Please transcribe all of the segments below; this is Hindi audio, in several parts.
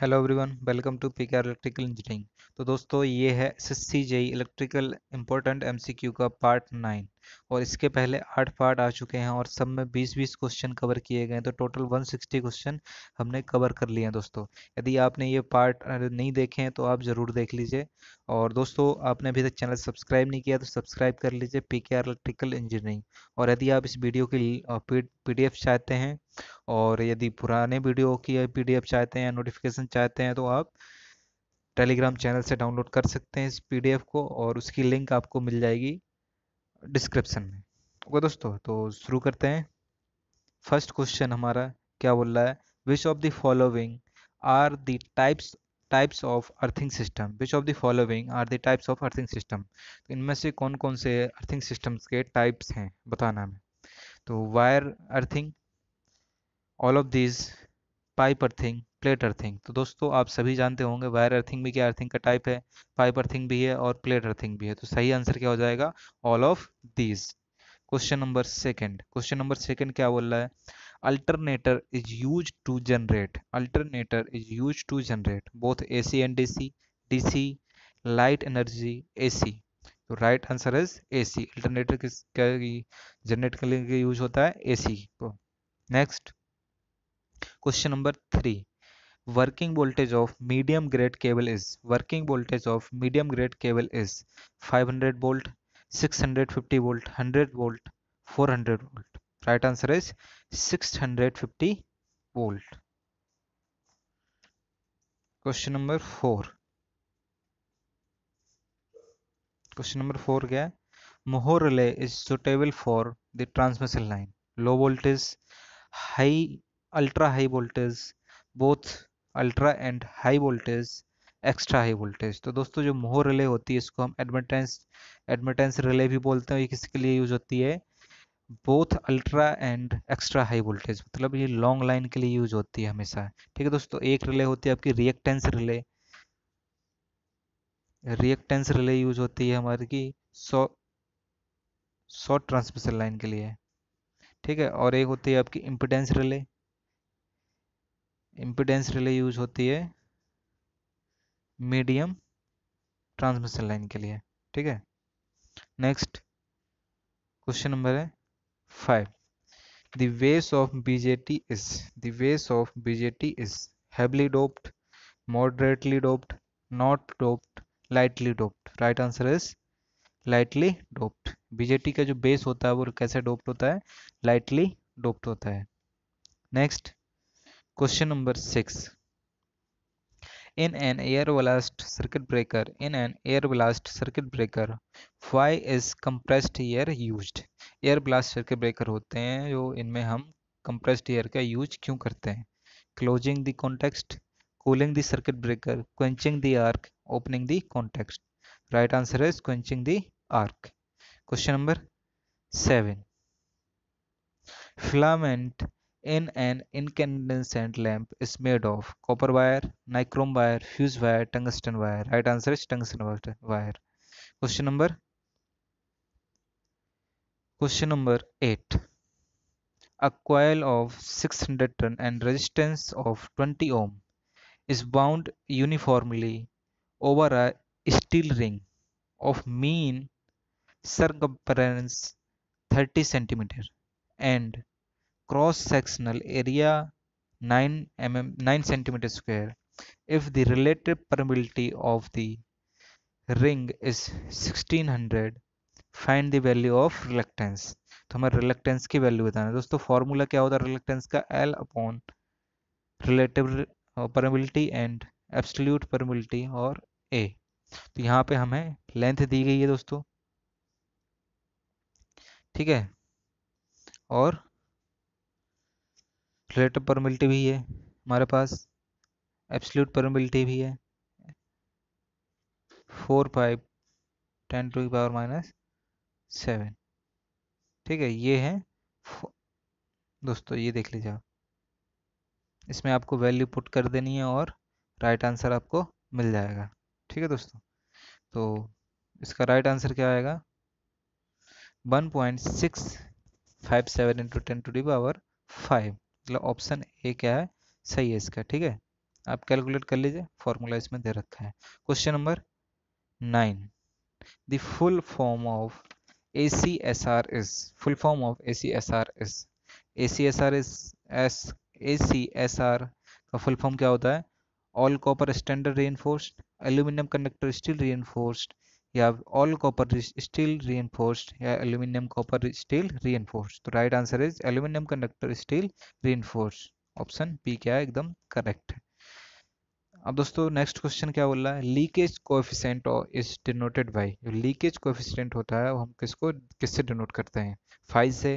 Hello everyone welcome to P electrical engineering तो दोस्तों ये है S S C JE electrical important MCQ का पार्ट नाइन और इसके पहले आठ पार्ट आ चुके हैं और सब में बीस बीस क्वेश्चन कवर किए गए हैं तो टोटल वन सिक्सटी क्वेश्चन हमने कवर कर लिए हैं दोस्तों यदि आपने ये पार्ट नहीं देखे हैं तो आप ज़रूर देख लीजिए और दोस्तों आपने अभी तक चैनल सब्सक्राइब नहीं किया तो सब्सक्राइब कर लीजिए पी के इलेक्ट्रिकल इंजीनियरिंग और यदि आप इस वीडियो की पी चाहते हैं और यदि पुराने वीडियो की पी चाहते हैं नोटिफिकेशन चाहते हैं तो आप टेलीग्राम चैनल से डाउनलोड कर सकते हैं इस पीडीएफ को और उसकी लिंक आपको मिल जाएगी डिस्क्रिप्शन में ओके दोस्तों तो शुरू करते हैं फर्स्ट क्वेश्चन हमारा क्या बोल रहा है which of the following are the types types of earthing system which of the following are the types of earthing system तो इनमें से कौन कौन से अर्थिंग सिस्टम्स के टाइप्स हैं बताना हमें तो wire earthing all of this pipe earthing plate earthing तो दोस्तों आप सभी जानते होंगे वायर अर्थिंग भी क्या अर्थिंग का टाइप है पाइप अर्थिंग भी है और प्लेट अर्थिंग भी है तो सही आंसर क्या हो जाएगा all of these question number second question number second क्या बोल रहा है alternator is use to generate alternator is use to generate both AC and D DC DC light energy AC तो right answer is A C alternator किस क्या जनरेट करने के यूज होता है ए सी को next question number three working voltage of medium grade cable is working voltage of medium grade cable is 500 volt 650 volt 100 volt 400 volt right answer is 650 volt question number 4 question number 4 kya moho relay is suitable for the transmission line low voltage high ultra high voltage both ultra and high voltage extra high voltage तो दोस्तों जो मोहर रिले होती है इसको हम एडमिटेंस एडमिटेंस रिले भी बोलते हैं ये किसके लिए यूज होती है both ultra and extra high voltage मतलब ये लॉन्ग लाइन के लिए यूज होती है हमेशा ठीक है दोस्तों एक रिले होती है आपकी reactance relay reactance relay use होती है हमारी की शॉर्ट ट्रांसमिशन लाइन के लिए ठीक है और एक होती है आपकी impedance relay impedance relay use होती है मीडियम ट्रांसमिशन लाइन के लिए ठीक है नेक्स्ट क्वेश्चन नंबर है five the base of BJT is the base of BJT is heavily doped moderately doped not doped lightly doped right answer is lightly doped BJT का जो बेस होता है वो कैसे डोप्ड होता है लाइटली डोप्ड होता है next Question number 6. In an air blast circuit breaker, in an air blast circuit breaker, why is compressed air used? Air blast circuit breaker होते हैं जो इनमें हम कंप्रेस्ड एयर का यूज क्यों करते हैं closing the contacts cooling the circuit breaker quenching the arc opening the contacts right answer is quenching the arc question number seven filament in an incandescent lamp is made of copper wire, nichrome wire, fuse wire, tungsten wire. Right answer is tungsten wire. Question number Question number 8. A coil of 600 ton and resistance of 20 ohm is bound uniformly over a steel ring of mean circumference 30 centimeter and cross sectional area 9 mm 9 centimeter square if the relative permeability of the ring is 1600 find the value of reluctance तो हमें रिलेक्टेंस की वैल्यू बताना है दोस्तों फॉर्मूला क्या होता है रिलेक्टेंस का L upon relative permeability and absolute permeability और ए तो यहाँ पे हमें लेंथ दी गई है दोस्तों ठीक है और रिलेटिव परमिलिटी भी है हमारे पास एब्सल्यूट परमिलिटी भी है four five ten to power minus seven ठीक है ये है दोस्तों ये देख लीजिए आप इसमें आपको वैल्यू पुट कर देनी है और राइट आंसर आपको मिल जाएगा ठीक है दोस्तों तो इसका राइट आंसर क्या आएगा one point six five seven into ten to the power five मतलब ऑप्शन ए क्या है सही है इसका ठीक है आप कैलकुलेट कर लीजिए फॉर्मूला इसमें दे रखा है question number nine the full form of A C S R is full form of A C S R is A C S R is S A C S R का फुल फॉर्म क्या होता है all copper standard reinforced aluminium conductor steel reinforced you have all copper steel reinforced या aluminum copper steel reinforced तो right answer is aluminum conductor steel reinforced option B क्या है एकदम करेक्ट अब दोस्तों नेक्स्ट क्वेश्चन क्या बोल रहा है leakage coefficient is denoted by जो लीकेज कोएफिशिएंट होता है वो हम किसको किससे डिनोट करते हैं फाइव से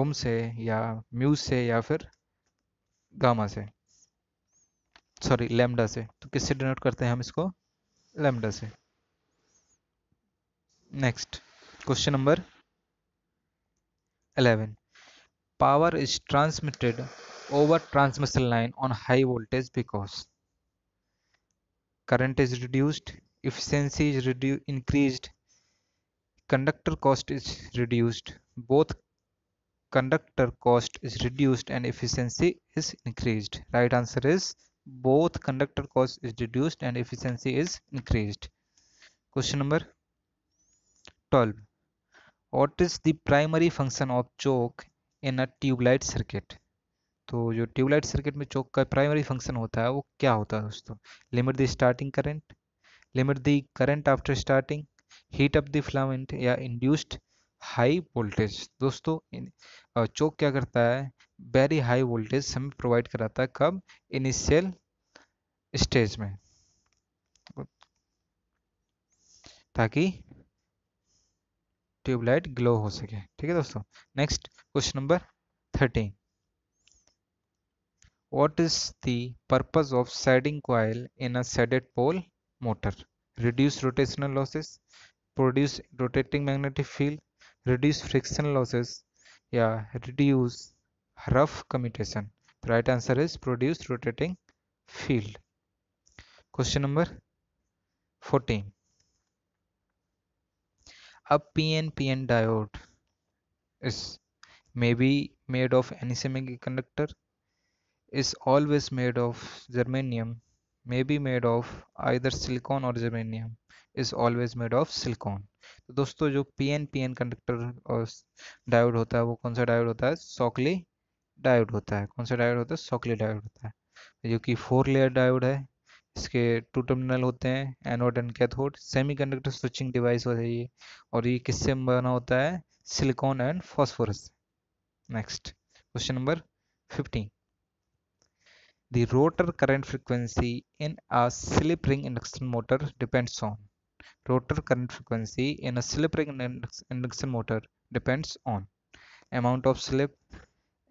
ओम से या म्यू से या फिर गामा से सॉरी लेमडा से तो किससे डिनोट करते हैं हम इसको lambda से next question number 11 power is transmitted over transmission line on high voltage because current is reduced efficiency is redu increased conductor cost is reduced both conductor cost is reduced and efficiency is increased right answer is both conductor cost is reduced and efficiency is increased. Question number 12. What is the primary function of choke in a tube light circuit? तो जो ट्यूबलाइट सर्किट में चौक का प्राइमरी फंक्शन होता है वो क्या होता है दोस्तों limit the starting current limit the current after starting heat up the filament या इंड्यूस्ड हाई वोल्टेज दोस्तों चौक क्या करता है वेरी हाई वोल्टेज हमें प्रोवाइड कराता है कब इनिशियल स्टेज में ताकि ट्यूबलाइट ग्लो हो सके ठीक है दोस्तों next question number thirteen what is the purpose of shading coil in shaded pole motor reduce rotational losses produce rotating magnetic field reduce friction losses yeah reduce rough commutation the right answer is produce rotating field question number 14 a pnpn diode is may be made of any semiconductor is always made of germanium may be made of either silicon or germanium is always made of silicon तो दोस्तों जो P N P N conductor और डायोड होता है वो कौन सा डायोड होता है सॉकली डायोड होता है कौन सा डायोड होता है सॉकली डायोड होता है जो कि फोर लेयर डायोड है इसके टू टर्मिनल होते हैं anode and cathode semiconductor switching device होता है ये और ये किससे बना होता है silicon and phosphorus next question number fifteen The rotor current frequency in a slip ring induction motor depends on rotor current frequency in a slip ring induction motor depends on amount of slip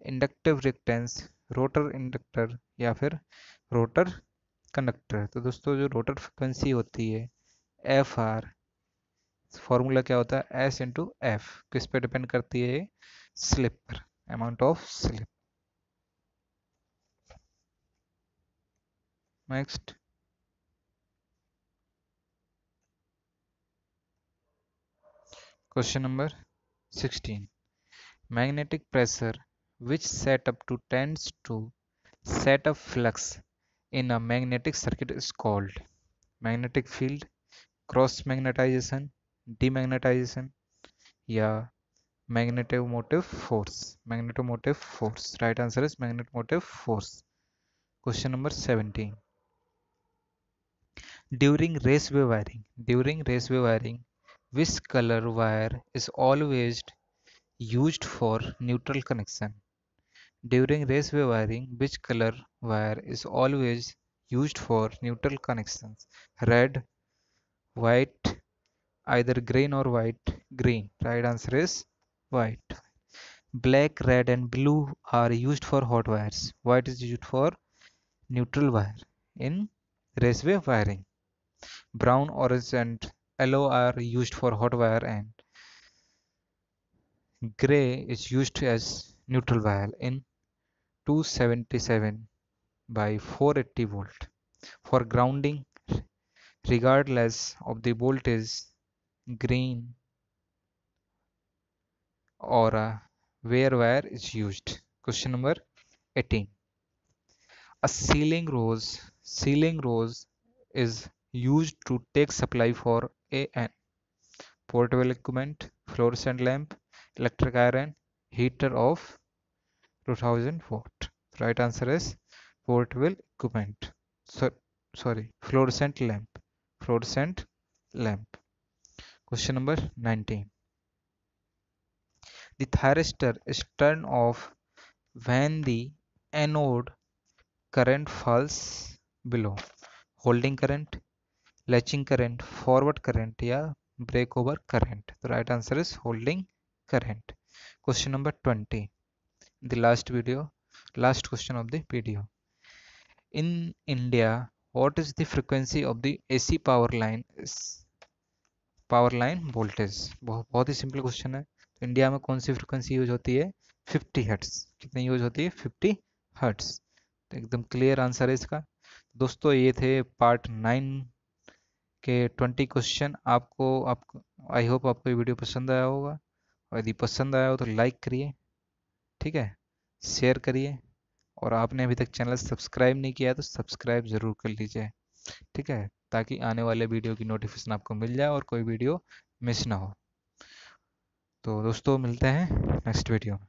inductive reactance rotor inductor या फिर रोटर कंडक्टर तो दोस्तों जो रोटर फ्रिक्वेंसी होती है एफ आर फॉर्मूला क्या होता है एस इंटू एफ किस पे डिपेंड करती है स्लिप पर amount of slip next Question number 16. Magnetic pressure which set up to tends to set up flux in a magnetic circuit is called magnetic field, cross magnetization, demagnetization, yeah, magnetomotive force. Magnetomotive force. Right answer is magnetomotive force. Question number 17. During raceway wiring, during raceway wiring, which color wire is always used for neutral connection. During raceway wiring, which color wire is always used for neutral connections? Red, white, either green or white, green. Right answer is white. Black, red and blue are used for hot wires. White is used for neutral wire in raceway wiring. Brown, orange and yellow are used for hot wire and gray is used as neutral wire in 277 by 480 volt for grounding regardless of the voltage green or uh, where wire is used question number 18 a ceiling rose ceiling rose is used to take supply for AN portable equipment, fluorescent lamp, electric iron, heater of 2000 watt. Right answer is portable equipment. So, sorry, fluorescent lamp. Fluorescent lamp. Question number 19. The thyristor is turned off when the anode current falls below holding current, latching current forward current या ब्रेक ओवर करेंट तो right answer is holding current question number twenty the last video last question of the video in India what is the frequency of the A C power line power line voltage बहुत ही सिंपल क्वेश्चन है तो इंडिया में कौन सी फ्रिक्वेंसी यूज होती है फिफ्टी हर्ट्स कितनी यूज होती है फिफ्टी हर्ट्स तो एकदम क्लियर आंसर है इसका दोस्तों ये थे पार्ट नाइन के ट्वेंटी क्वेश्चन आपको आप आई होप आपको ये वीडियो पसंद आया होगा और यदि पसंद आया हो तो लाइक करिए ठीक है शेयर करिए और आपने अभी तक चैनल सब्सक्राइब नहीं किया तो सब्सक्राइब ज़रूर कर लीजिए ठीक है ताकि आने वाले वीडियो की नोटिफिकेशन आपको मिल जाए और कोई वीडियो मिस ना हो तो दोस्तों मिलते हैं नेक्स्ट वीडियो में